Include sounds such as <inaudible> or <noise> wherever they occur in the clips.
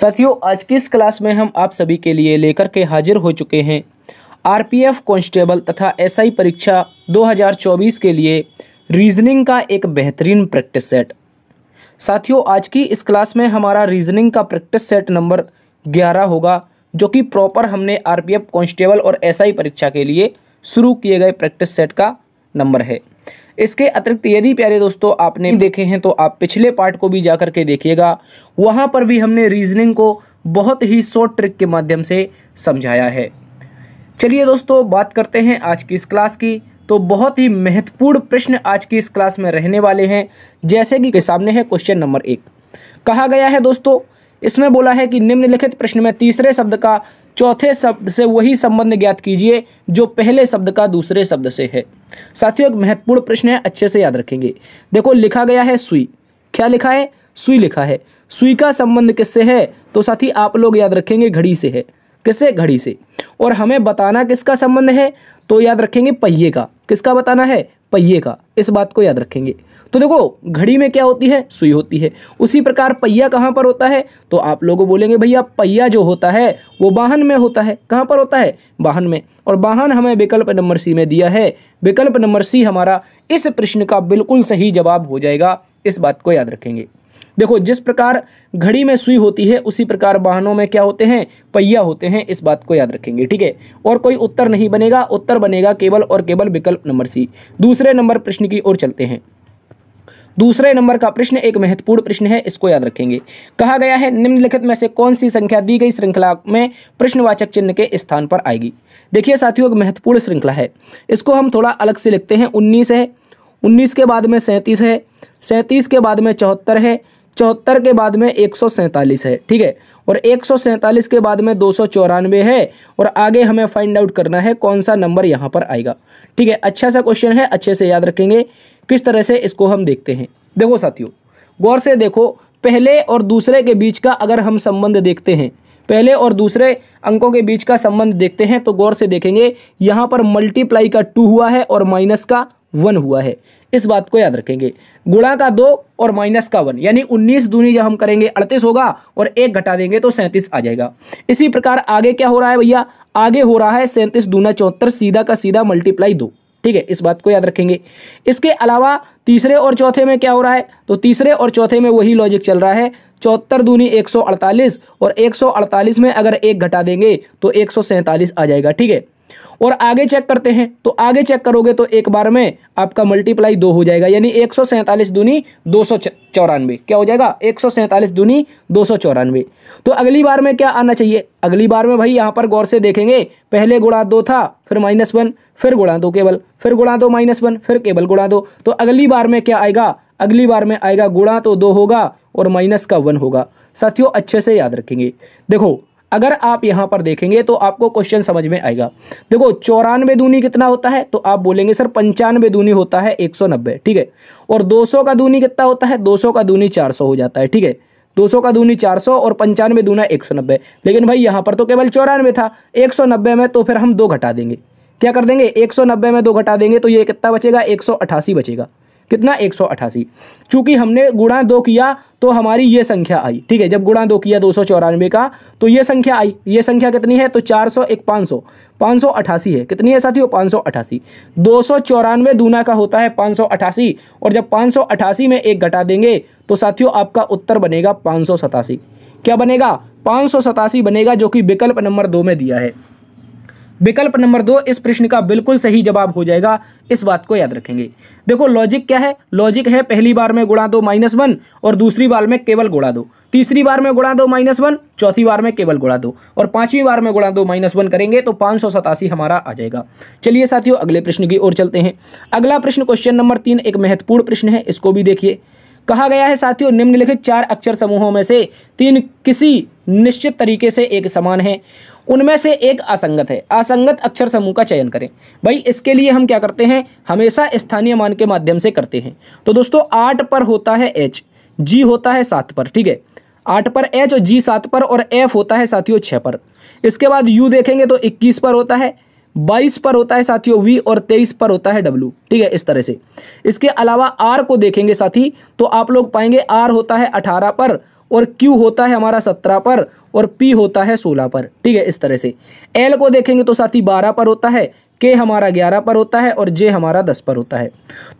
साथियों आज की इस क्लास में हम आप सभी के लिए लेकर के हाजिर हो चुके हैं आरपीएफ कांस्टेबल तथा एसआई परीक्षा 2024 के लिए रीजनिंग का एक बेहतरीन प्रैक्टिस सेट साथियों आज की इस क्लास में हमारा रीजनिंग का प्रैक्टिस सेट नंबर 11 होगा जो कि प्रॉपर हमने आरपीएफ कांस्टेबल और एसआई परीक्षा के लिए शुरू किए गए प्रैक्टिस सेट का नंबर है इसके अतिरिक्त यदि प्यारे दोस्तों आपने देखे हैं तो आप पिछले पार्ट को भी जा करके देखिएगा वहाँ पर भी हमने रीजनिंग को बहुत ही शॉर्ट ट्रिक के माध्यम से समझाया है चलिए दोस्तों बात करते हैं आज की इस क्लास की तो बहुत ही महत्वपूर्ण प्रश्न आज की इस क्लास में रहने वाले हैं जैसे कि के सामने है क्वेश्चन नंबर एक कहा गया है दोस्तों इसमें बोला है कि निम्नलिखित प्रश्न में तीसरे शब्द का चौथे शब्द से वही संबंध ज्ञात कीजिए जो पहले शब्द का दूसरे शब्द से है साथियों एक महत्वपूर्ण प्रश्न है अच्छे से याद रखेंगे देखो लिखा गया है सुई क्या लिखा है सुई लिखा है सुई का संबंध किससे है तो साथी आप लोग याद रखेंगे घड़ी से है किससे घड़ी से और हमें बताना किसका संबंध है तो याद रखेंगे पहिए का किसका बताना है पहिए का इस बात को याद रखेंगे तो देखो घड़ी में क्या होती है सुई होती है उसी प्रकार पहिया कहाँ पर होता है तो आप लोग बोलेंगे भैया पहिया जो होता है वो वाहन में होता है कहाँ पर होता है वाहन में और वाहन हमें विकल्प नंबर सी में दिया है विकल्प नंबर सी हमारा इस प्रश्न का बिल्कुल सही जवाब हो जाएगा इस बात को याद रखेंगे देखो जिस प्रकार घड़ी में सुई होती है उसी प्रकार वाहनों में क्या होते हैं पहिया होते हैं इस बात को याद रखेंगे ठीक है और कोई उत्तर नहीं बनेगा उत्तर बनेगा केवल और केवल विकल्प नंबर सी दूसरे नंबर प्रश्न की ओर चलते हैं दूसरे नंबर का प्रश्न एक महत्वपूर्ण प्रश्न है इसको याद रखेंगे कहा गया है निम्नलिखित में से कौन सी संख्या दी गई श्रृंखला में प्रश्नवाचक चिन्ह के स्थान पर आएगी देखिए साथियों एक महत्वपूर्ण श्रृंखला है इसको हम थोड़ा अलग से लिखते हैं उन्नीस है उन्नीस के बाद में सैंतीस है सैंतीस के बाद में चौहत्तर है चौहत्तर के बाद में एक है ठीक है और एक के बाद में दो है और आगे हमें फाइंड आउट करना है कौन सा नंबर यहाँ पर आएगा ठीक है अच्छा सा क्वेश्चन है अच्छे से याद रखेंगे किस तरह से इसको हम देखते हैं देखो साथियों गौर से देखो पहले और दूसरे के बीच का अगर हम संबंध देखते हैं पहले और दूसरे अंकों के बीच का संबंध देखते हैं तो गौर से देखेंगे यहाँ पर मल्टीप्लाई का टू हुआ है और माइनस का वन हुआ है इस बात को याद रखेंगे गुणा का दो और माइनस का वन यानी उन्नीस दूनी जब हम करेंगे अड़तीस होगा और एक घटा देंगे तो सैंतीस आ जाएगा इसी प्रकार आगे क्या हो रहा है भैया आगे हो रहा है सैंतीस दूना चौहत्तर सीधा का सीधा मल्टीप्लाई दो ठीक है इस बात को याद रखेंगे इसके अलावा तीसरे और चौथे में क्या हो रहा है तो तीसरे और चौथे में वही लॉजिक चल रहा है चौहत्तर दूनी 148 और 148 में अगर एक घटा देंगे तो एक आ जाएगा ठीक है और आगे चेक करते हैं तो आगे चेक करोगे तो एक बार में आपका मल्टीप्लाई दो हो जाएगा यानी एक सौ सैंतालीस दूनी दो सौ चौरानवे क्या हो जाएगा एक सौ सैंतालीस दूनी दो सौ चौरानवे तो अगली बार में क्या आना चाहिए अगली बार में भाई यहाँ पर गौर से देखेंगे पहले गुणा दो था फिर माइनस वन फिर गुणा दो केवल फिर गुणा दो माइनस वन फिर केवल गुणा दो तो अगली बार में क्या आएगा अगली बार में आएगा गुणा तो दो होगा और माइनस का वन होगा साथियों अच्छे से याद रखेंगे देखो अगर आप यहां पर देखेंगे तो आपको क्वेश्चन समझ में आएगा देखो चौरानवे दूनी कितना होता है तो आप बोलेंगे सर पंचानवे दूनी होता है 190 ठीक है और 200 का दूनी कितना होता है 200 का दूनी 400 हो जाता है ठीक है 200 का दूनी 400 और पंचानवे दूना 190 लेकिन भाई यहाँ पर तो केवल चौरानवे था 190 में तो फिर हम दो घटा देंगे क्या कर देंगे 190 में दो घटा देंगे तो ये कितना बचेगा 188 बचेगा कितना 188 चूंकि हमने गुणा दो किया तो हमारी ये संख्या आई ठीक है जब गुणा दो किया दो का तो ये संख्या आई ये संख्या कितनी है तो चार सौ एक पाँच सौ पाँच सौ अठासी है कितनी है साथियों पाँच सौ अठासी दो सौ चौरानवे दूना का होता है पाँच सौ अठासी और जब पाँच सौ अठासी में एक घटा देंगे तो साथियों आपका उत्तर बनेगा पाँच सौ सतासी क्या बनेगा पाँच सौ सतासी बनेगा जो कि विकल्प नंबर दो में दिया है विकल्प नंबर दो इस प्रश्न का बिल्कुल सही जवाब हो जाएगा इस बात को याद रखेंगे देखो लॉजिक क्या है लॉजिक है पहली बार में गुणा दो माइनस वन और दूसरी बार में केवल गुणा दो तीसरी बार में गुणा दो माइनस वन चौथी बार में केवल गुणा दो और पांचवी बार में गुणा दो माइनस वन करेंगे तो पाँच सौ सतासी हमारा आ जाएगा चलिए साथियों अगले प्रश्न की ओर चलते हैं अगला प्रश्न क्वेश्चन नंबर तीन एक महत्वपूर्ण प्रश्न है इसको भी देखिए कहा गया है साथियों निम्नलिखित चार अक्षर समूहों में से तीन किसी निश्चित तरीके से एक समान है उनमें से एक असंगत है असंगत अक्षर समूह का चयन करें भाई इसके लिए हम क्या करते हैं हमेशा स्थानीय मान के माध्यम से करते हैं तो दोस्तों आठ पर होता है एच जी होता है सात पर ठीक है आठ पर एच और जी सात पर और एफ होता है साथियों छः पर इसके बाद यू देखेंगे तो इक्कीस पर होता है बाईस पर होता है साथियों वी और तेईस पर होता है डब्ल्यू ठीक है इस तरह से इसके अलावा आर को देखेंगे साथी तो आप लोग पाएंगे आर होता है अठारह पर और क्यू होता है हमारा सत्रह पर और पी होता है सोलह पर ठीक है इस तरह से एल को देखेंगे तो साथी बारह पर होता है के हमारा ग्यारह पर होता है और जे हमारा दस पर होता है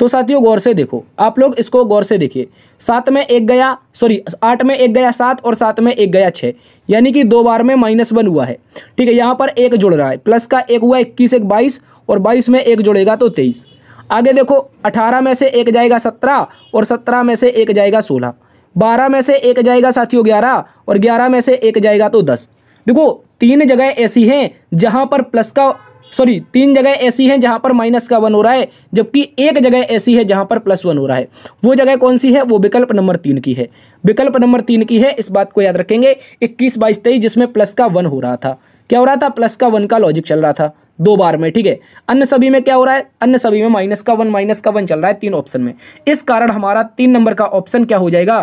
तो साथियों गौर से देखो आप लोग इसको गौर से देखिए सात में एक गया सॉरी आठ में एक गया सात और सात में एक गया छः यानी कि दो बार में माइनस वन हुआ है ठीक है यहाँ पर एक जुड़ रहा है प्लस का एक हुआ इक्कीस एक बाईस और बाईस में एक जुड़ेगा तो तेईस आगे देखो अठारह में से एक जाएगा सत्रह और सत्रह में से एक जाएगा सोलह बारह में से एक जाएगा साथियों ग्यारह और ग्यारह में से एक जाएगा तो दस देखो तीन जगह ऐसी हैं जहां पर प्लस का सॉरी तीन जगह ऐसी हैं जहां पर माइनस का वन हो रहा है जबकि एक जगह ऐसी है जहां पर प्लस वन हो रहा है वो जगह कौन सी है वो विकल्प नंबर तीन की है विकल्प नंबर तीन की है इस बात को याद रखेंगे इक्कीस बाईस तेईस जिसमें प्लस का वन हो रहा था क्या हो रहा था प्लस का वन का लॉजिक चल रहा था दो बार में ठीक है अन्य सभी में क्या हो रहा है अन्य सभी में माइनस का वन माइनस का वन चल रहा है तीन ऑप्शन में इस कारण हमारा तीन नंबर का ऑप्शन क्या हो जाएगा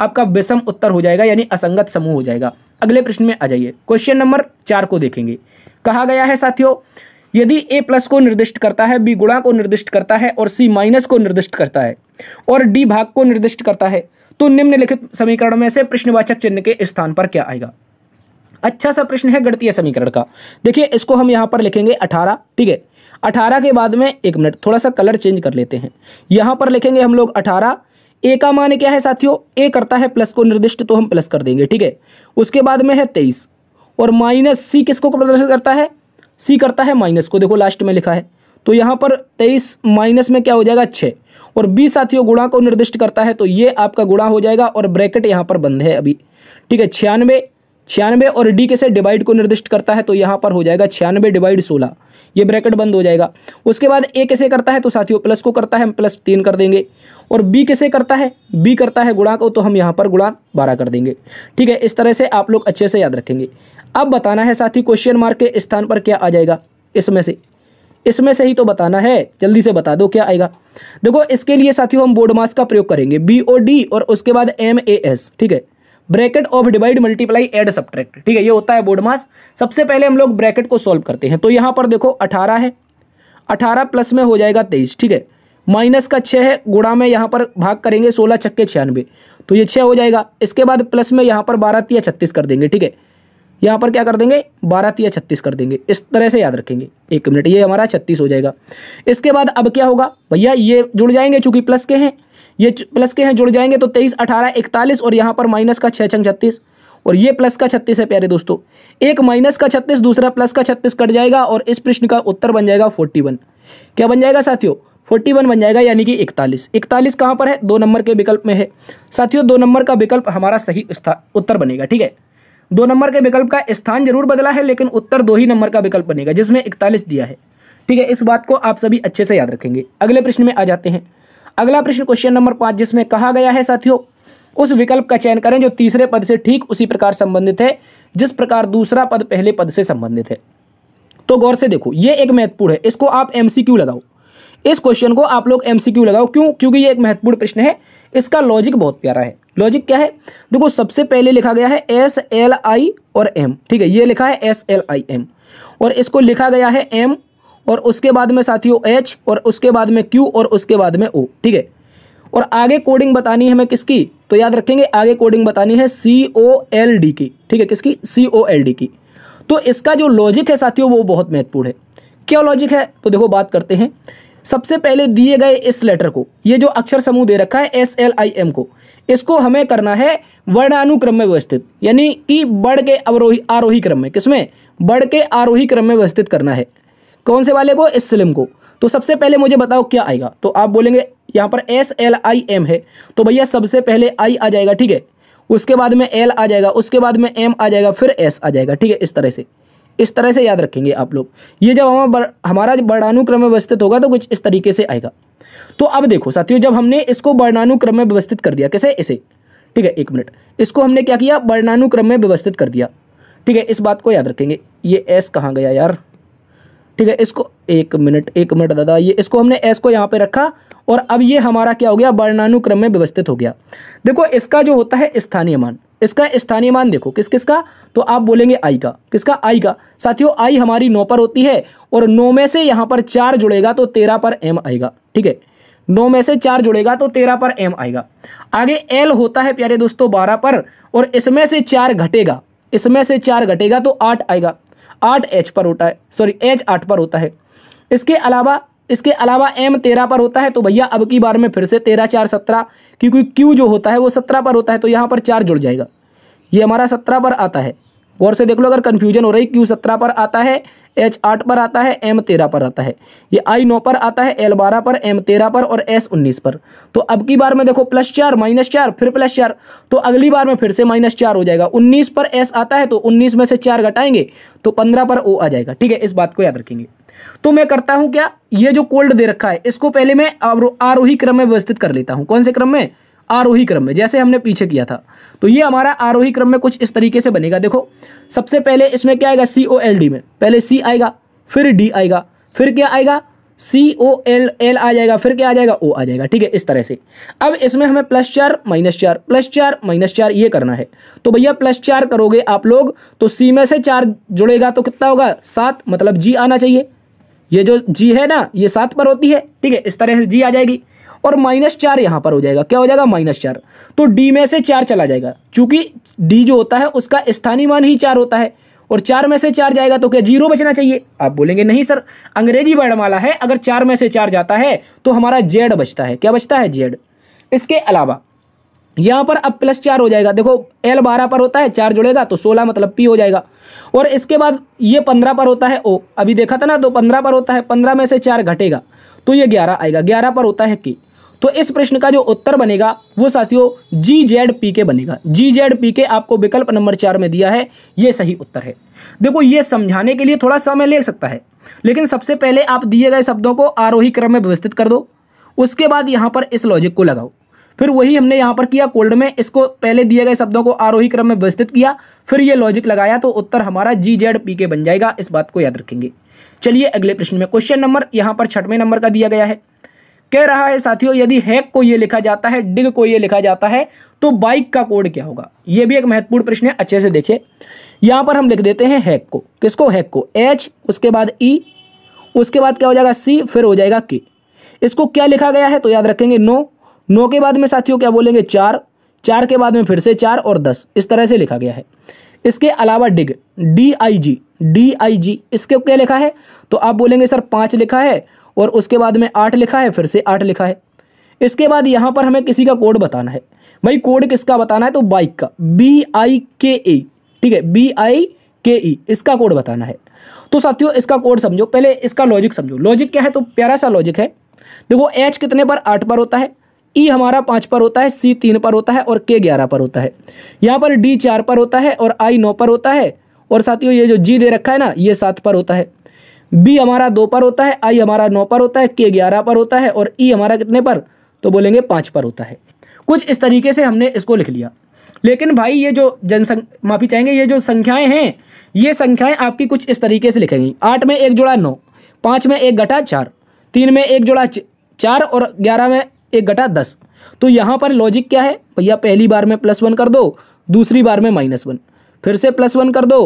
आपका विषम उत्तर हो जाएगा यानी असंगत समूह हो जाएगा अगले प्रश्न में आ जाइए क्वेश्चन नंबर चार को देखेंगे कहा गया है साथियों यदि ए प्लस को निर्दिष्ट करता है बी गुणा को निर्दिष्ट करता है और सी माइनस को निर्दिष्ट करता है और डी भाग को निर्दिष्ट करता है तो निम्नलिखित समीकरण में से प्रश्नवाचक चिन्ह के स्थान पर क्या आएगा अच्छा सा प्रश्न है गणतीय समीकरण का देखिए इसको हम यहां पर लिखेंगे अठारह ठीक है अठारह के बाद में एक मिनट थोड़ा सा कलर चेंज कर लेते हैं यहां पर लिखेंगे हम लोग अठारह ए का मान क्या है साथियों ए करता है प्लस को निर्दिष्ट तो हम प्लस कर देंगे ठीक है उसके बाद में है तेईस और माइनस सी किसको प्रदर्शित करता है सी करता है माइनस को देखो लास्ट में लिखा है तो यहाँ पर तेईस माइनस में क्या हो जाएगा छः और बी साथियों गुणा को निर्दिष्ट करता है तो ये आपका गुणा हो जाएगा और ब्रैकेट यहाँ पर बंद है अभी ठीक है छियानवे छियानवे और डी के से डिवाइड को निर्दिष्ट करता है तो यहाँ पर हो जाएगा छियानवे डिवाइड सोलह ये ब्रैकेट बंद हो जाएगा उसके बाद ए कैसे करता है तो साथियों प्लस को करता है हम प्लस तीन कर देंगे और बी कैसे करता है बी करता है गुणा को तो हम यहाँ पर गुणा बारह कर देंगे ठीक है इस तरह से आप लोग अच्छे से याद रखेंगे अब बताना है साथी क्वेश्चन मार्क के स्थान पर क्या आ जाएगा इसमें से इसमें से ही तो बताना है जल्दी से बता दो क्या आएगा देखो इसके लिए साथियों हम बोर्ड मास का प्रयोग करेंगे बी ओ डी और उसके बाद एम ए एस ठीक है bracket of divide multiply add subtract ठीक है ये होता है बोर्ड मास सबसे पहले हम लोग ब्रैकेट को सॉल्व करते हैं तो यहाँ पर देखो अठारह है अठारह प्लस में हो जाएगा तेईस ठीक है माइनस का छः है गुड़ा में यहाँ पर भाग करेंगे सोलह छक्के छियानवे तो ये छः हो जाएगा इसके बाद प्लस में यहाँ पर बारह या छत्तीस कर देंगे ठीक है यहाँ पर क्या कर देंगे बारह या छत्तीस कर देंगे इस तरह से याद रखेंगे एक मिनट ये हमारा छत्तीस हो जाएगा इसके बाद अब क्या होगा भैया ये जुड़ जाएंगे चूंकि प्लस के हैं ये प्लस के हैं जुड़ जाएंगे तो तेईस अठारह इकतालीस और यहाँ पर माइनस का छः छंग छत्तीस और ये प्लस का छत्तीस है प्यारे दोस्तों एक माइनस का छत्तीस दूसरा प्लस का छत्तीस कट जाएगा और इस प्रश्न का उत्तर बन जाएगा फोर्टी वन क्या बन जाएगा साथियों फोर्टी वन बन जाएगा यानी कि इकतालीस इकतालीस कहाँ पर है दो नंबर के विकल्प में है साथियों दो नंबर का विकल्प हमारा सही उत्तर बनेगा ठीक है दो नंबर के विकल्प का स्थान जरूर बदला है लेकिन उत्तर दो ही नंबर का विकल्प बनेगा जिसमें इकतालीस दिया है ठीक है इस बात को आप सभी अच्छे से याद रखेंगे अगले प्रश्न में आ जाते हैं अगला प्रश्न क्वेश्चन नंबर पांच जिसमें कहा गया है साथियों उस विकल्प का चयन करें जो तीसरे पद से ठीक उसी प्रकार संबंधित है जिस प्रकार दूसरा पद पहले पद से संबंधित है तो गौर से देखो ये एक महत्वपूर्ण है इसको आप एमसीक्यू लगाओ इस क्वेश्चन को आप लोग एमसीक्यू लगाओ क्यों क्योंकि ये एक महत्वपूर्ण प्रश्न है इसका लॉजिक बहुत प्यारा है लॉजिक क्या है देखो सबसे पहले लिखा गया है एस एल आई और एम ठीक है ये लिखा है एस एल आई एम और इसको लिखा गया है एम और उसके बाद में साथियों एच और उसके बाद में क्यू और उसके बाद में ओ ठीक है और आगे कोडिंग बतानी है हमें किसकी तो याद रखेंगे आगे कोडिंग बतानी है सी ओ एल डी की ठीक है किसकी सी ओ एल डी की तो इसका जो लॉजिक है साथियों वो बहुत महत्वपूर्ण है क्या लॉजिक है तो देखो बात करते हैं सबसे पहले दिए गए इस लेटर को ये जो अक्षर समूह दे रखा है एस एल आई एम को इसको हमें करना है वर्णानुक्रम में व्यवस्थित यानी कि बढ़ के अवरोही आरोही क्रम में किसमें बढ़ के आरोही क्रम में व्यवस्थित करना है कौन से वाले को स्लिम को तो सबसे पहले मुझे बताओ क्या आएगा तो आप बोलेंगे यहाँ पर एस एल आई एम है तो भैया सबसे पहले आई आ जाएगा ठीक है उसके बाद में एल आ जाएगा उसके बाद में एम आ जाएगा फिर एस आ जाएगा ठीक है इस तरह से इस तरह से याद रखेंगे आप लोग ये जब हमारा हमारा वर्णानुक्रम में व्यवस्थित होगा तो कुछ इस तरीके से आएगा तो अब देखो साथियों जब हमने इसको वर्णानुक्रम में व्यवस्थित कर दिया कैसे इसे ठीक है एक मिनट इसको हमने क्या किया वर्णानुक्रम में व्यवस्थित कर दिया ठीक है इस बात को याद रखेंगे ये एस कहाँ गया यार ठीक है इसको एक मिनट एक मिनट दादा ये इसको हमने एस को यहाँ पे रखा और अब ये हमारा क्या हो गया वर्णानुक्रम में व्यवस्थित हो गया देखो इसका जो होता है स्थानीय मान इसका स्थानीय मान देखो किस किस का तो आप बोलेंगे आई का किसका आई का साथियों आई हमारी नौ पर होती है और नौ में से यहाँ पर चार जुड़ेगा तो तेरह पर एम आएगा ठीक है नौ में से चार जुड़ेगा तो तेरह पर एम आएगा आगे एल होता है प्यारे दोस्तों बारह पर और इसमें से चार घटेगा इसमें से चार घटेगा तो आठ आएगा आठ एच पर होता है सॉरी एच आठ पर होता है इसके अलावा इसके अलावा एम तेरह पर होता है तो भैया अब की बार में फिर से तेरह चार सत्रह क्योंकि क्यू जो होता है वो सत्रह पर होता है तो यहाँ पर चार जुड़ जाएगा ये हमारा सत्रह पर आता है गौर से देख लो अगर कन्फ्यूजन हो रही क्यू सत्रह पर आता है एच आठ पर आता है एम तेरह पर आता है ये आई नौ पर आता है एल बारह पर एम तेरह पर और एस उन्नीस पर तो अब की बार में देखो प्लस चार माइनस चार फिर प्लस चार तो अगली बार में फिर से माइनस चार हो जाएगा उन्नीस पर एस आता है तो उन्नीस में से चार घटाएंगे तो पंद्रह पर ओ आ जाएगा ठीक है इस बात को याद रखेंगे तो मैं करता हूं क्या ये जो कोल्ड दे रखा है इसको पहले मैं आरोही क्रम में व्यवस्थित कर लेता हूं कौन से क्रम में आरोही क्रम में जैसे हमने पीछे किया था तो ये हमारा आरोही क्रम में कुछ इस तरीके से बनेगा देखो सबसे पहले इसमें क्या आएगा सी ओ एल डी में पहले सी आएगा फिर डी आएगा फिर क्या आएगा सी ओ एल एल आ जाएगा फिर क्या आ जाएगा ओ आ जाएगा ठीक है इस तरह से अब इसमें हमें प्लस चार माइनस चार प्लस चार माइनस चार ये करना है तो भैया प्लस चार करोगे आप लोग तो सी में से चार जुड़ेगा तो कितना होगा सात मतलब जी आना चाहिए ये जो जी है ना ये सात पर होती है ठीक है इस तरह से जी आ जाएगी और माइनस चार यहाँ पर हो जाएगा क्या हो जाएगा माइनस चार तो डी में से चार चला जाएगा क्योंकि डी जो होता है उसका स्थानीय मान ही चार होता है और चार में से चार जाएगा तो क्या जीरो बचना चाहिए आप बोलेंगे नहीं सर अंग्रेजी वर्णमाला है अगर चार में से चार जाता है तो हमारा जेड बचता है क्या बचता है जेड इसके अलावा यहाँ पर अब प्लस चार हो जाएगा देखो एल बारह पर होता है चार जुड़ेगा तो सोलह मतलब पी हो जाएगा और इसके बाद ये पंद्रह पर होता है ओ अभी देखा था ना तो पंद्रह पर होता है पंद्रह में से चार घटेगा तो ये ग्यारह आएगा ग्यारह पर होता है के तो इस प्रश्न का जो उत्तर बनेगा वो साथियों जी जेड पी के बनेगा जी जेड पी के आपको विकल्प नंबर चार में दिया है ये सही उत्तर है देखो ये समझाने के लिए थोड़ा समय ले सकता है लेकिन सबसे पहले आप दिए गए शब्दों को आरोही क्रम में व्यवस्थित कर दो उसके बाद यहाँ पर इस लॉजिक को लगाओ फिर वही हमने यहाँ पर किया कोल्ड में इसको पहले दिए गए शब्दों को आरोही क्रम में व्यवस्थित किया फिर ये लॉजिक लगाया तो उत्तर हमारा जी जेड पी के बन जाएगा इस बात को याद रखेंगे चलिए अगले प्रश्न में क्वेश्चन नंबर यहाँ पर छठवें नंबर का दिया गया है कह रहा है साथियों यदि हैक को ये लिखा जाता है डिग को ये लिखा जाता है तो बाइक का कोड क्या होगा ये भी एक महत्वपूर्ण प्रश्न है अच्छे से देखिए यहाँ पर हम लिख देते हैं हैक को किसको हैक को एच उसके बाद ई e, उसके बाद क्या हो जाएगा सी फिर हो जाएगा के इसको क्या लिखा गया है तो याद रखेंगे नो नौ के बाद में साथियों क्या बोलेंगे चार चार के बाद में फिर से चार और दस इस तरह से लिखा गया है इसके अलावा डिग D I G D I जी इसके क्या लिखा है तो आप बोलेंगे सर पाँच लिखा है और उसके बाद में आठ लिखा है फिर से आठ लिखा है इसके बाद यहाँ पर हमें किसी का कोड बताना है भाई कोड किसका बताना है तो बाइक का बी आई के ई ठीक है बी आई के ई इसका कोड बताना है तो साथियों इसका कोड समझो पहले इसका लॉजिक समझो लॉजिक क्या है तो प्यारा सा लॉजिक है देखो एच कितने पर आठ पर होता है ई हमारा पाँच पर होता है सी तीन पर होता है और के ग्यारह पर होता है यहाँ पर डी चार पर होता है और आई नौ पर होता है और साथियों ये जो जी दे रखा है ना ये सात पर होता है बी हमारा दो पर होता है आई हमारा नौ पर होता है के ग्यारह पर होता है और ई हमारा कितने पर तो बोलेंगे पाँच पर होता है कुछ इस तरीके से हमने इसको लिख लिया लेकिन भाई ये जो जनसंख्या माफी चाहेंगे ये जो संख्याएं हैं ये संख्याएं आपकी कुछ इस तरीके से लिखेंगी आठ में एक जोड़ा नौ पाँच में एक घटा चार तीन में एक जोड़ा चार और ग्यारह में एक घटा दस तो यहाँ पर लॉजिक क्या है भैया पहली बार में प्लस वन कर दो दूसरी बार में माइनस वन फिर से प्लस वन कर दो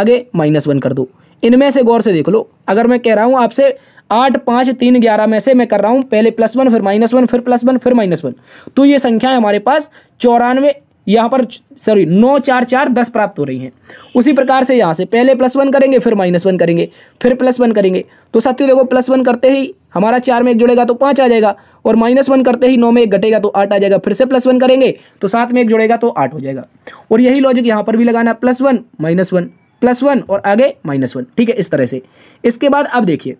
आगे माइनस वन कर दो इनमें से गौर से देख लो अगर मैं कह रहा हूँ आपसे आठ पाँच तीन ग्यारह में से मैं कर रहा हूँ पहले प्लस वन फिर माइनस वन फिर प्लस वन फिर माइनस वन तो ये संख्या हमारे पास चौरानवे यहाँ पर सॉरी नौ चार चार दस प्राप्त हो रही हैं उसी प्रकार से यहाँ से पहले प्लस वन करेंगे फिर माइनस वन करेंगे फिर प्लस वन करेंगे तो सत्य देखो प्लस वन करते ही हमारा चार में एक जुड़ेगा तो पाँच आ जाएगा और माइनस वन करते ही नौ में एक घटेगा तो आठ आ जाएगा फिर से प्लस वन करेंगे तो सात में एक जुड़ेगा तो आठ हो जाएगा और यही लॉजिक यहाँ पर भी लगाना plus one minus one plus one और आगे माइनस वन ठीक है इस तरह से इसके बाद अब देखिए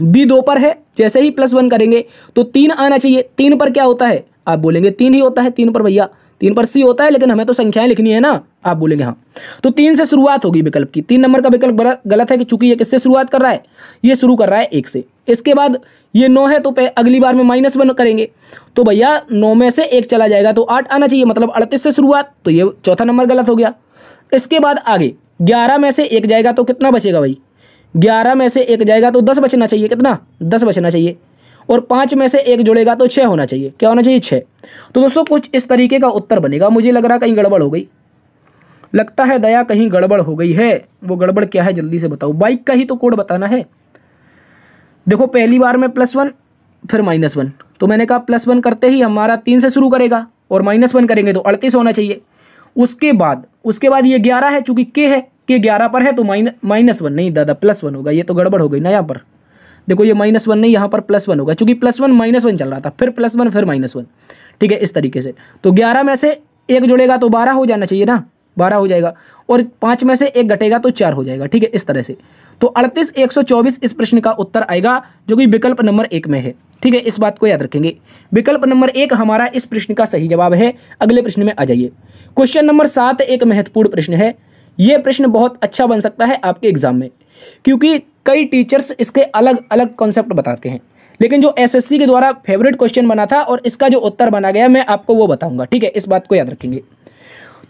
बी दो पर है जैसे ही प्लस वन करेंगे तो तीन आना चाहिए तीन पर क्या होता है आप बोलेंगे तीन ही होता है तीन पर भैया तीन पर सी होता है लेकिन हमें तो संख्याएं लिखनी है ना आप बोलेंगे हाँ तो तीन से शुरुआत होगी विकल्प की तीन नंबर का विकल्प गलत है कि चूंकि ये किससे शुरुआत कर रहा है ये शुरू कर रहा है एक से इसके बाद ये नौ है तो अगली बार में माइनस वन करेंगे तो भैया नौ में से एक चला जाएगा तो आठ आना चाहिए मतलब अड़तीस से शुरुआत तो ये चौथा नंबर गलत हो गया इसके बाद आगे ग्यारह में से एक जाएगा तो कितना बचेगा भाई ग्यारह में से एक जाएगा तो दस बचना चाहिए कितना दस बचना चाहिए और पाँच में से एक जुड़ेगा तो छः होना चाहिए क्या होना चाहिए छः तो दोस्तों कुछ इस तरीके का उत्तर बनेगा मुझे लग रहा कहीं गड़बड़ हो गई लगता है दया कहीं गड़बड़ हो गई है वो गड़बड़ क्या है जल्दी से बताओ बाइक का ही तो कोड बताना है देखो पहली बार में प्लस वन फिर माइनस वन तो मैंने कहा प्लस वन करते ही हमारा तीन से शुरू करेगा और माइनस वन करेंगे तो अड़तीस होना चाहिए उसके बाद उसके बाद ये ग्यारह है चूंकि के है के ग्यारह पर है तो माइन माइनस वन नहीं दादा प्लस वन होगा ये तो गड़बड़ हो गई ना यहाँ पर देखो ये माइनस वन नहीं यहाँ पर प्लस वन होगा चूंकि प्लस वन माइनस वन चल रहा था फिर प्लस वन फिर माइनस वन ठीक है इस तरीके से तो ग्यारह में से एक जुड़ेगा तो बारह हो जाना चाहिए ना बारह हो जाएगा और पाँच में से एक घटेगा तो चार हो जाएगा ठीक है इस तरह से तो अड़तीस एक सौ चौबीस इस प्रश्न का उत्तर आएगा जो कि विकल्प नंबर एक में है ठीक है इस बात को याद रखेंगे विकल्प नंबर एक हमारा इस प्रश्न का सही जवाब है अगले प्रश्न में आ जाइए क्वेश्चन नंबर सात एक महत्वपूर्ण प्रश्न है यह प्रश्न बहुत अच्छा बन सकता है आपके एग्जाम में क्योंकि कई टीचर्स इसके अलग अलग कॉन्सेप्ट बताते हैं लेकिन जो एसएससी के द्वारा फेवरेट क्वेश्चन बना था और इसका जो उत्तर बना गया मैं आपको वो बताऊंगा ठीक है इस बात को याद रखेंगे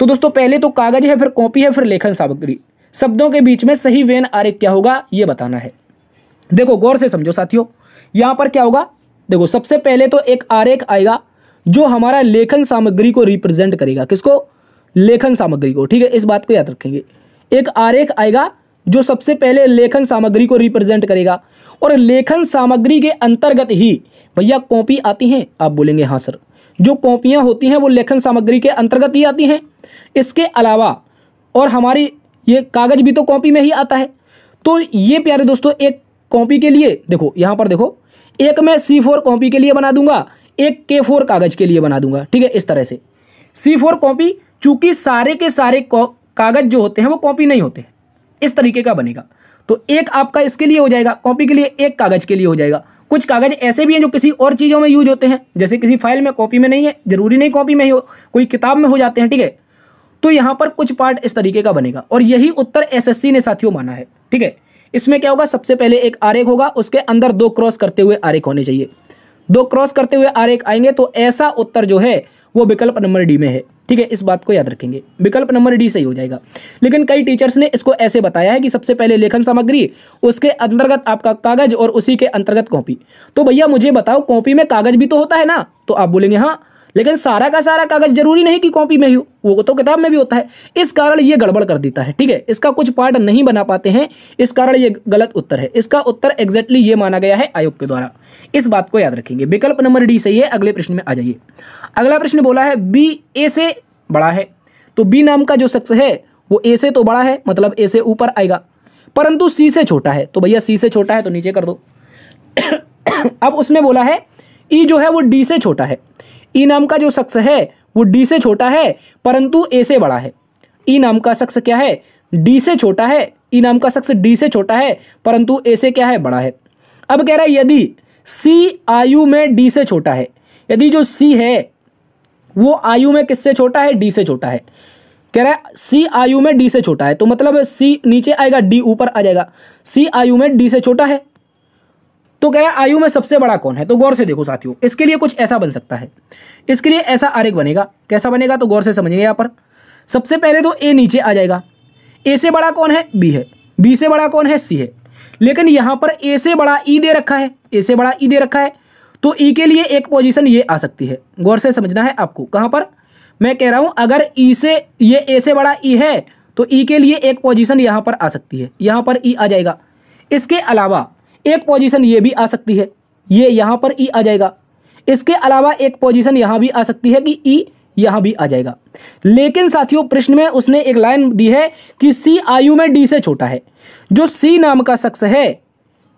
तो दोस्तों पहले तो कागज है फिर कॉपी है फिर लेखन सामग्री शब्दों के बीच में सही वेन आर्य क्या होगा ये बताना है देखो गौर से समझो साथियों यहां पर क्या होगा देखो सबसे पहले तो एक आरेख आएगा जो हमारा लेखन सामग्री को रिप्रेजेंट करेगा किसको लेखन सामग्री को ठीक है इस बात को याद रखेंगे एक आरेख आएगा जो सबसे पहले लेखन सामग्री को रिप्रेजेंट करेगा और लेखन सामग्री के अंतर्गत ही भैया कॉपी आती हैं आप बोलेंगे हाँ सर जो कॉपियाँ होती हैं वो लेखन सामग्री के अंतर्गत ही आती हैं इसके अलावा और हमारी ये कागज़ भी तो कॉपी में ही आता है तो ये प्यारे दोस्तों एक कॉपी के लिए देखो यहाँ पर देखो एक मैं सी फोर कॉपी के लिए बना दूंगा एक के फोर कागज़ के लिए बना दूंगा ठीक है इस तरह से सी फोर कॉपी चूंकि सारे के सारे कागज़ जो होते हैं वो कॉपी नहीं होते इस तरीके का बनेगा तो एक आपका इसके लिए हो जाएगा कॉपी के लिए एक कागज़ के लिए हो जाएगा कुछ कागज़ ऐसे भी हैं जो किसी और चीज़ों में यूज होते हैं जैसे किसी फाइल में कॉपी में नहीं है जरूरी नहीं कॉपी में ही हो कोई किताब में हो जाते हैं ठीक है तो यहां पर कुछ पार्ट इस तरीके का बनेगा और यही उत्तर एसएससी ने साथियों माना है ठीक है इसमें क्या होगा सबसे पहले एक आरेख होगा उसके अंदर दो क्रॉस करते हुए आरेख होने चाहिए दो क्रॉस करते हुए आरेख आएंगे तो ऐसा उत्तर जो है वो विकल्प नंबर डी में है ठीक है इस बात को याद रखेंगे विकल्प नंबर डी सही हो जाएगा लेकिन कई टीचर्स ने इसको ऐसे बताया है कि सबसे पहले लेखन सामग्री उसके अंतर्गत आपका कागज और उसी के अंतर्गत कॉपी तो भैया मुझे बताओ कॉपी में कागज भी तो होता है ना तो आप बोलेंगे हाँ लेकिन सारा का सारा कागज जरूरी नहीं कि कॉपी में ही हो वो तो किताब में भी होता है इस कारण ये गड़बड़ कर देता है ठीक है इसका कुछ पार्ट नहीं बना पाते हैं इस कारण ये गलत उत्तर है इसका उत्तर एग्जैक्टली ये माना गया है आयोग के द्वारा इस बात को याद रखेंगे विकल्प नंबर डी सही है अगले प्रश्न में आ जाइए अगला प्रश्न बोला है बी ए से बड़ा है तो बी नाम का जो शख्स है वो ए से तो बड़ा है मतलब ए से ऊपर आएगा परंतु सी से छोटा है तो भैया सी से छोटा है तो नीचे कर दो <coughs> अब उसने बोला है ई e जो है वो डी से छोटा है ई e नाम का जो शख्स है वो डी से छोटा है परंतु ए से बड़ा है ई e नाम का शख्स क्या है डी से छोटा है ई e नाम का शख्स डी से छोटा है परंतु ए से क्या है बड़ा है अब कह रहा है यदि सी आयु में डी से छोटा है यदि जो सी है वो आयु में किससे छोटा है डी से छोटा है कह रहा है सी आयु में डी से छोटा है तो मतलब सी नीचे आएगा डी ऊपर आ जाएगा सी आयु में डी से छोटा है तो कह रहा है आयु में सबसे बड़ा कौन है तो गौर से देखो साथियों इसके लिए कुछ ऐसा बन सकता है इसके लिए ऐसा आरेख बनेगा कैसा बनेगा तो गौर से समझिए यहाँ पर सबसे पहले तो ए नीचे आ जाएगा ए से बड़ा कौन है बी है बी से बड़ा कौन है सी है लेकिन यहाँ पर ए से बड़ा ई e दे रखा है ए से बड़ा ई e दे रखा है तो ई e के लिए एक पोजिशन ये आ सकती है गौर से समझना है आपको कहाँ पर मैं कह रहा हूँ अगर ई से ये ए से बड़ा ई है तो ई के लिए एक पोजिशन यहाँ पर आ सकती है यहाँ पर ई आ जाएगा इसके अलावा एक पोजीशन ये भी आ सकती है ये यहाँ पर ई e आ जाएगा इसके अलावा एक पोजीशन यहाँ भी आ सकती है कि ई e यहाँ भी आ जाएगा लेकिन साथियों प्रश्न में उसने एक लाइन दी है कि सी आयु में डी से छोटा है जो सी नाम का शख्स है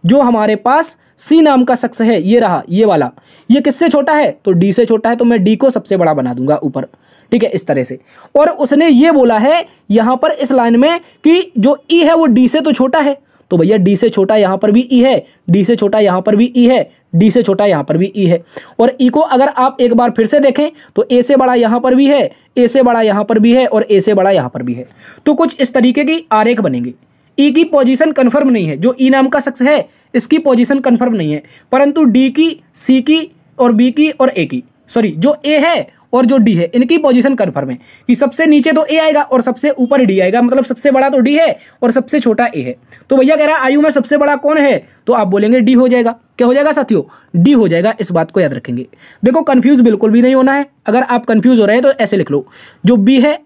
जो हमारे पास सी नाम का शख्स है ये रहा ये वाला ये किससे छोटा है तो डी से छोटा है तो मैं डी को सबसे बड़ा बना दूंगा ऊपर ठीक है इस तरह से और उसने ये बोला है यहां पर इस लाइन में कि जो ई e है वो डी से तो छोटा है तो भैया डी से छोटा यहां पर भी ई है डी से छोटा यहां पर भी ई है डी से छोटा यहां पर भी ई है और ई को अगर आप एक बार फिर से देखें तो ए से बड़ा यहां पर भी है ए से बड़ा यहां पर भी है और ए से बड़ा यहां पर भी है तो कुछ इस तरीके की आरेख बनेंगे ई की पोजिशन कन्फर्म नहीं है जो ई नाम का शख्स है इसकी पोजिशन कन्फर्म नहीं है परंतु डी की सी की और बी की और ए की सॉरी जो ए है और जो डी है इनकी पोजीशन कन्फर्म है कि सबसे नीचे तो ए आएगा और सबसे ऊपर डी आएगा मतलब सबसे बड़ा तो डी है और सबसे छोटा ए है तो भैया कह रहा है आयु में सबसे बड़ा कौन है तो आप बोलेंगे डी हो जाएगा क्या हो जाएगा साथियों डी हो जाएगा इस बात को याद रखेंगे देखो कन्फ्यूज बिल्कुल भी नहीं होना है अगर आप कन्फ्यूज हो रहे हैं तो ऐसे लिख लो जो बी है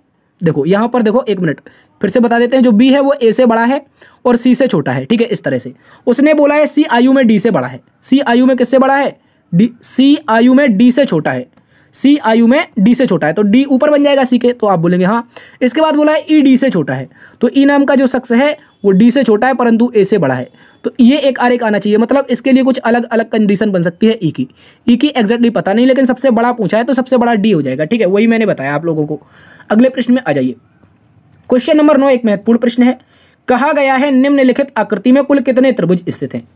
देखो यहाँ पर देखो एक मिनट फिर से बता देते हैं जो बी है वो ए से बड़ा है और सी से छोटा है ठीक है इस तरह से उसने बोला है सी आयु में डी से बड़ा है सी आयु में किससे बड़ा है डी सी आयु में डी से छोटा है सी आयु में डी से छोटा है तो डी ऊपर बन जाएगा सी के तो आप बोलेंगे हाँ इसके बाद बोला है ई डी से छोटा है तो ई नाम का जो शख्स है वो डी से छोटा है परंतु ए से बड़ा है तो ये एक आर एक आना चाहिए मतलब इसके लिए कुछ अलग अलग कंडीशन बन सकती है ई की ई की एग्जैक्टली पता नहीं लेकिन सबसे बड़ा पूछा है तो सबसे बड़ा डी हो जाएगा ठीक है वही मैंने बताया आप लोगों को अगले प्रश्न में आ जाइए क्वेश्चन नंबर नौ एक महत्वपूर्ण प्रश्न है कहा गया है निम्नलिखित आकृति में कुल कितने त्रिभुज स्थित हैं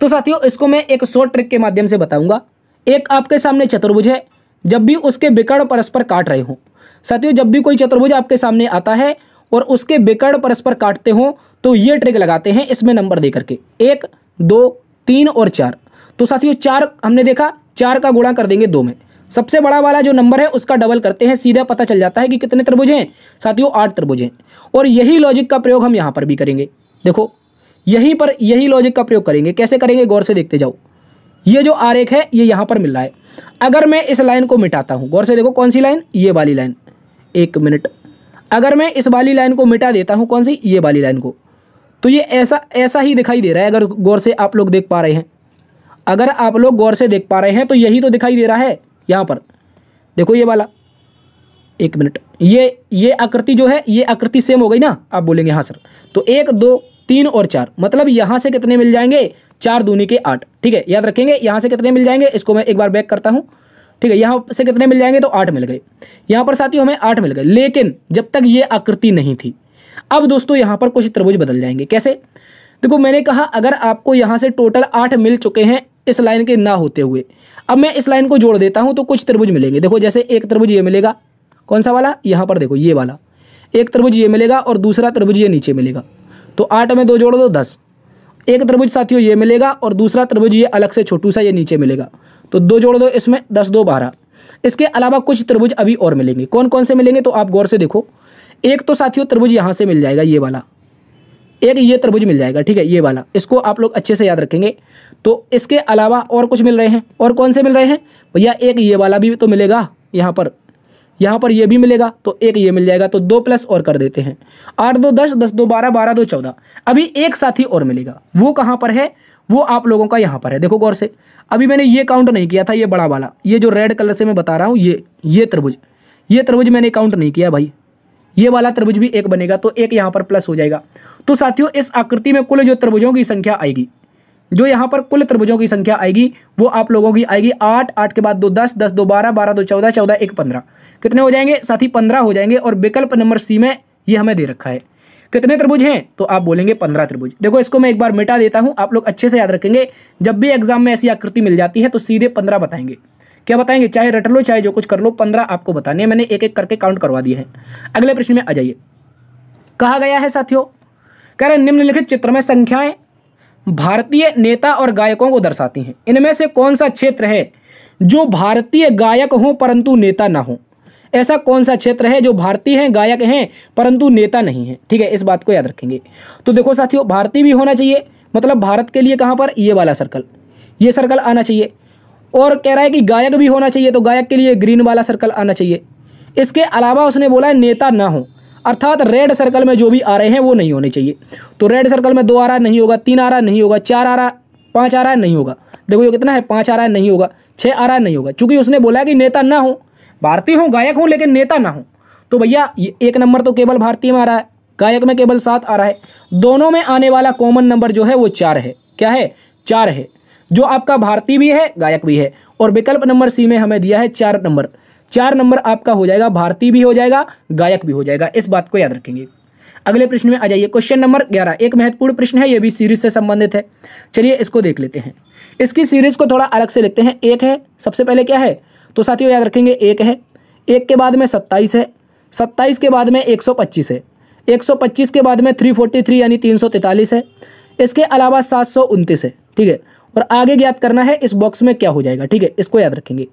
तो साथियों इसको मैं एक शॉर्ट ट्रिक के माध्यम से बताऊंगा एक आपके सामने चतुर्भुज है जब भी उसके बिकड़ परस्पर काट रहे हों साथियों जब भी कोई चतुर्भुज आपके सामने आता है और उसके बिकड़ परस्पर काटते हों तो ये ट्रिक लगाते हैं इसमें नंबर दे करके एक दो तीन और चार तो साथियों चार हमने देखा चार का गुणा कर देंगे दो में सबसे बड़ा वाला जो नंबर है उसका डबल करते हैं सीधा पता चल जाता है कि कितने त्रिभुज हैं साथियों आठ त्रिभुज हैं और यही लॉजिक का प्रयोग हम यहाँ पर भी करेंगे देखो यहीं पर यही लॉजिक का प्रयोग करेंगे कैसे करेंगे गौर से देखते जाओ ये जो आरेख है ये यहाँ पर मिल रहा है अगर मैं इस लाइन को मिटाता हूँ गौर से देखो कौन सी लाइन ये वाली लाइन एक मिनट अगर मैं इस वाली लाइन को मिटा देता हूँ कौन सी ये वाली लाइन को तो ये ऐसा ऐसा ही दिखाई दे रहा है अगर गौर से आप लोग देख पा रहे हैं अगर आप लोग गौर से देख पा रहे हैं तो यही तो दिखाई दे रहा है यहाँ पर देखो ये वाला एक मिनट ये ये आकृति जो है ये आकृति सेम हो गई ना आप बोलेंगे हाँ सर तो एक दो तीन और चार मतलब यहां से कितने मिल जाएंगे चार दूनी के आठ ठीक है याद रखेंगे यहां से कितने मिल जाएंगे इसको मैं एक बार बैक करता हूं ठीक है यहां से कितने मिल जाएंगे तो आठ मिल गए यहां पर साथियों हमें आठ मिल गए लेकिन जब तक ये आकृति नहीं थी अब दोस्तों यहां पर कुछ त्रिभुज बदल जाएंगे कैसे देखो मैंने कहा अगर आपको यहां से टोटल आठ मिल चुके हैं इस लाइन के ना होते हुए अब मैं इस लाइन को जोड़ देता हूं तो कुछ त्रिभुज मिलेंगे देखो जैसे एक त्रिभुज ये मिलेगा कौन सा वाला यहां पर देखो ये वाला एक त्रिभुज ये मिलेगा और दूसरा त्रिभुज ये नीचे मिलेगा तो आठ में दो जोड़ दो दस एक त्रिभुज साथियों ये मिलेगा और दूसरा त्रिभुज ये अलग से छोटू सा ये नीचे मिलेगा तो दो जोड़ दो इसमें दस दो बारह इसके अलावा कुछ त्रिभुज अभी और मिलेंगे कौन कौन से मिलेंगे तो आप गौर से देखो एक तो साथियों त्रिभुज यहाँ से मिल जाएगा ये वाला एक ये त्रिभुज मिल जाएगा ठीक है ये वाला इसको आप लोग अच्छे से याद रखेंगे तो इसके अलावा और कुछ मिल रहे हैं और कौन से मिल रहे हैं भैया एक ये वाला भी तो मिलेगा यहाँ पर यहाँ पर ये भी मिलेगा तो एक ये मिल जाएगा तो दो प्लस और कर देते हैं आठ दो दस दस दो बारह बारह दो चौदह अभी एक साथी और मिलेगा वो कहाँ पर है वो आप लोगों का यहाँ पर है देखो गौर से अभी मैंने ये काउंट नहीं किया था ये बड़ा वाला ये जो रेड कलर से मैं बता रहा हूँ ये ये त्रिभुज ये त्रिभुज मैंने काउंट नहीं किया भाई ये वाला त्रिभुज भी एक बनेगा तो एक यहाँ पर प्लस हो जाएगा तो साथियों इस आकृति में कुल जो त्रिभुजों की संख्या आएगी जो यहाँ पर कुल त्रिभुजों की संख्या आएगी वो आप लोगों की आएगी आठ आठ के बाद दो दस दस दो बारह बारह दो चौदह चौदह एक पंद्रह कितने हो जाएंगे साथ ही पंद्रह हो जाएंगे और विकल्प नंबर सी में ये हमें दे रखा है कितने त्रिभुज हैं तो आप बोलेंगे पंद्रह त्रिभुज देखो इसको मैं एक बार मिटा देता हूं आप लोग अच्छे से याद रखेंगे जब भी एग्जाम में ऐसी आकृति मिल जाती है तो सीधे पंद्रह बताएंगे क्या बताएंगे चाहे रट लो चाहे जो कुछ कर लो पंद्रह आपको बताने मैंने एक एक करके काउंट करवा दिए हैं अगले प्रश्न में आ जाइए कहा गया है साथियों कह रहे निम्नलिखित चित्र में संख्याएं भारतीय नेता और गायकों को दर्शाती हैं इनमें से कौन सा क्षेत्र है जो भारतीय गायक हो परंतु नेता ना हों ऐसा कौन सा क्षेत्र है जो भारतीय हैं गायक हैं परंतु नेता नहीं है ठीक है इस बात को याद रखेंगे तो देखो साथियों भारतीय भी होना चाहिए मतलब भारत के लिए कहाँ पर ये वाला सर्कल ये सर्कल आना चाहिए और कह रहा है कि गायक भी होना चाहिए तो गायक के लिए ग्रीन वाला सर्कल आना चाहिए इसके अलावा उसने बोला है नेता ना हो अर्थात रेड सर्कल में जो भी आ रहे हैं वो नहीं होने चाहिए तो रेड सर्कल में दो आ रहा नहीं होगा तीन आ रहा नहीं होगा चार आ रहा पाँच आ रहा नहीं होगा देखो ये कितना है पाँच आ रहा नहीं होगा छः आ रहा नहीं होगा चूंकि उसने बोला कि नेता ना हो भारतीय हूँ गायक हूँ लेकिन नेता ना हूँ तो भैया एक नंबर तो केवल भारतीय में आ रहा है गायक में केवल सात आ रहा है दोनों में आने वाला कॉमन नंबर जो है वो चार है क्या है चार है जो आपका भारतीय भी है गायक भी है और विकल्प नंबर सी में हमें दिया है चार नंबर चार नंबर आपका हो जाएगा भारतीय भी हो जाएगा गायक भी हो जाएगा इस बात को याद रखेंगे अगले प्रश्न में आ जाइए क्वेश्चन नंबर ग्यारह एक महत्वपूर्ण प्रश्न है ये भी सीरीज से संबंधित है चलिए इसको देख लेते हैं इसकी सीरीज को थोड़ा अलग से लेते हैं एक है सबसे पहले क्या है तो साथियों याद रखेंगे एक है एक के बाद में सत्ताईस है सत्ताईस के बाद में एक सौ पच्चीस है एक सौ पच्चीस के बाद में थ्री फोर्टी थ्री यानी तीन सौ है इसके अलावा सात सौ उनतीस है ठीक है और आगे ज्ञात करना है इस बॉक्स में क्या हो जाएगा ठीक है इसको याद रखेंगे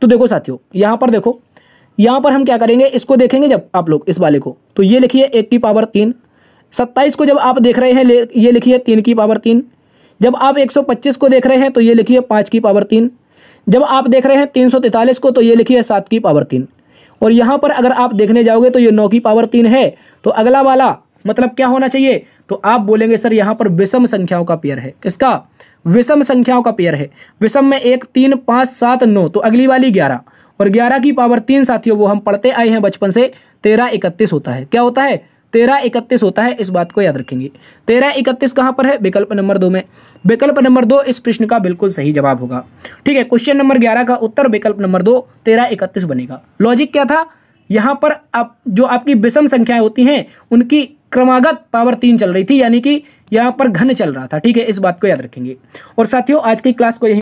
तो देखो साथियों यहाँ पर देखो यहाँ पर हम क्या करेंगे इसको देखेंगे जब आप लोग इस वाले को तो ये लिखिए एक की पावर तीन सत्ताईस को जब आप देख रहे हैं ये लिखिए तीन की पावर तीन जब आप एक सौ पच्चीस को देख रहे हैं तो ये लिखिए पाँच की पावर तीन जब आप देख रहे हैं तीन को तो ये लिखी है सात की पावर तीन और यहाँ पर अगर आप देखने जाओगे तो ये नौ की पावर तीन है तो अगला वाला मतलब क्या होना चाहिए तो आप बोलेंगे सर यहाँ पर विषम संख्याओं का पेयर है किसका विषम संख्याओं का पेयर है विषम में एक तीन पाँच सात नौ तो अगली वाली ग्यारह और ग्यारह की पावर तीन साथियों वो हम पढ़ते आए हैं बचपन से तेरह इकतीस होता है क्या होता है तेरह इकतीस होता है इस बात को याद रखेंगे तेरह इकतीस कहाँ पर है विकल्प नंबर दो में विकल्प नंबर दो इस प्रश्न का बिल्कुल सही जवाब होगा ठीक है क्वेश्चन नंबर ग्यारह का उत्तर विकल्प नंबर दो तेरह इकतीस बनेगा लॉजिक क्या था यहाँ पर आप जो आपकी विषम संख्याएं होती हैं उनकी क्रमागत पावर तीन चल रही थी यानी कि यहाँ पर घन चल रहा था ठीक है इस बात को याद रखेंगे और साथियों आज की क्लास को यही